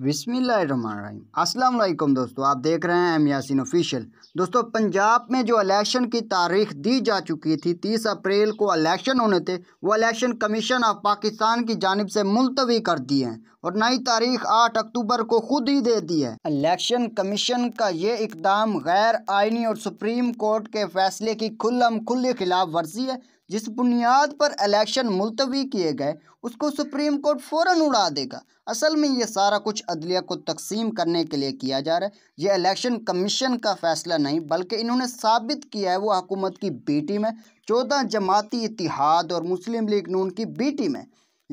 बिसमीम असलम दोस्तों आप देख रहे हैं एम यासिन ऑफिशियल दोस्तों पंजाब में जो इलेक्शन की तारीख दी जा चुकी थी तीस अप्रैल को इलेक्शन होने थे वो इलेक्शन कमीशन ऑफ पाकिस्तान की जानब से मुलतवी कर दिए हैं और नई तारीख आठ अक्टूबर को खुद ही दे दी है इलेक्शन कमीशन का ये इकदाम गैर आइनी और सुप्रीम कोर्ट के फैसले की खुल्लम खुल्ली खिलाफ वर्जी है जिस बुनियाद पर इलेक्शन मुलतवी किए गए उसको सुप्रीम कोर्ट फौरन उड़ा देगा असल में ये सारा कुछ अदलिया को तकसीम करने के लिए किया जा रहा है ये इलेक्शन कमीशन का फैसला नहीं बल्कि इन्होंने साबित किया है वो हकूमत की बेटी में चौदह जमाती इतिहाद और मुस्लिम लीग नून की बेटी में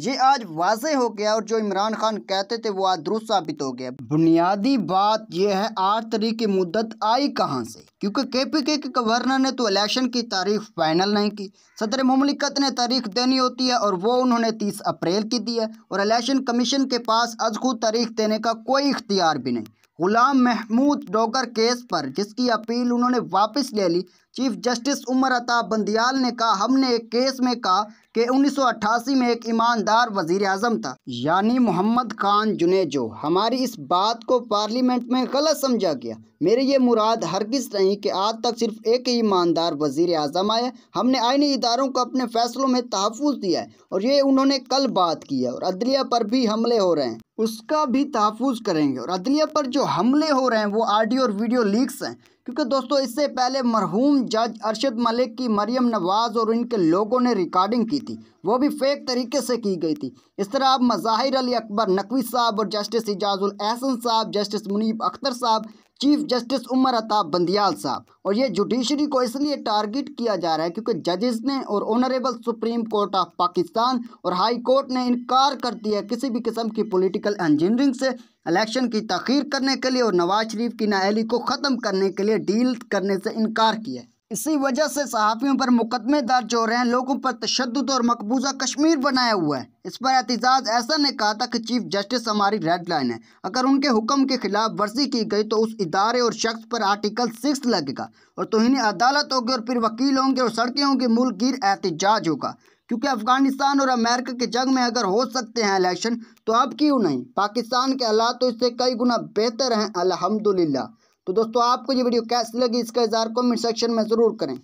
ये आज वाज हो गया और जो इमरान खान कहते थे वो आज दुरुस्त साबित हो गया बुनियादी बात यह है आठ तारीख की मुद्दत आई कहाँ से क्योंकि के पी के गवर्नर ने तो इलेक्शन की तारीख फाइनल नहीं की सदर ममलिकत ने तारीख देनी होती है और वो उन्होंने तीस अप्रैल की दी है और इलेक्शन कमीशन के पास अज खुद तारीख देने का कोई इख्तियार भी नहीं गुलाम महमूद डोगर केस पर जिसकी अपील उन्होंने वापस ले ली चीफ जस्टिस उमर अता बंदियाल ने कहा हमने एक केस में कहा कि 1988 में एक ईमानदार वजीर अजम था यानी मोहम्मद खान जुनेजो हमारी इस बात को पार्लियामेंट में गलत समझा गया मेरी ये मुराद हरगिज नहीं कि आज तक सिर्फ एक ही ईमानदार वजीर अजम आए हमने आइनी इदारों को अपने फैसलों में तहफ़ दिया है और ये उन्होंने कल बात की है और अदलिया पर भी हमले हो रहे हैं उसका भी तहफ़ करेंगे और अदलिया पर जो हमले हो रहे हैं वो ऑडियो और वीडियो लीक्स हैं क्योंकि दोस्तों इससे पहले मरहूम जज अरशद मलिक की मरियम नवाज़ और इनके लोगों ने रिकॉर्डिंग की थी वो भी फेक तरीके से की गई थी इस तरह अब मज़ाहिर अली अकबर नकवी साहब और जस्टिस एजाजुल एहसन साहब जस्टिस मुनीब अख्तर साहब चीफ जस्टिस उमर अताब बंदियाल साहब और ये जुडिशरी को इसलिए टारगेट किया जा रहा है क्योंकि जजेस ने और honourable supreme court of Pakistan और हाई कोर्ट ने इनकार कर दिया किसी भी किस्म की पॉलिटिकल इंजीनियरिंग से इलेक्शन की तखीर करने के लिए और नवाज शरीफ की नाअहली को ख़त्म करने के लिए डील करने से इनकार किया है इसी वजह से सहाफ़ियों पर मुकदमे दर्ज हो रहे हैं लोगों पर तशद और मकबूजा कश्मीर बनाया हुआ है इस पर एहतजाज ऐसा ने कहा था कि चीफ जस्टिस हमारी रेड लाइन है अगर उनके हुक्म के खिलाफ वर्जी की गई तो उस इदारे और शख्स पर आर्टिकल सिक्स लगेगा और तोहनी अदालत होगी और फिर वकील होंगे और सड़कें होंगी मूल गिर एहतजाज होगा क्योंकि अफगानिस्तान और अमेरिका के जंग में अगर हो सकते हैं इलेक्शन तो अब क्यों नहीं पाकिस्तान के हालात तो इससे कई गुना बेहतर हैं अलहमदिल्ला तो दोस्तों आपको ये वीडियो कैसी लगी इसका इजहार कमेंट सेक्शन में ज़रूर करें